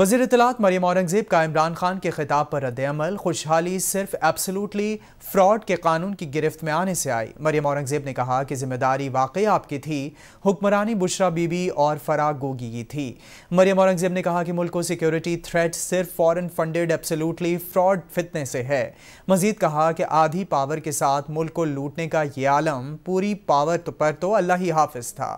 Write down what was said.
वजीर तलात मरियम औरंगजेब का इमरान खान के खिताब पर रद्दमल खुशहाली सिर्फ एब्सोलूटली फ्रॉड के कानून की गिरफ्त में आने से आई मरियम औरंगजेब ने कहा कि जिम्मेदारी वाकई आपकी थी हुक्मरानी बुशरा बीबी और फराग गोगी की थी मरियम औरंगजेब ने कहा कि मुल्क को सिक्योरिटी थ्रेट सिर्फ फॉरन फंडेड एब्सोलूटली फ्रॉड फितने से है मजीद कहा कि आधी पावर के साथ मुल्क को लूटने का ये आलम पूरी पावर तो पर तो अल्लाह ही हाफिज था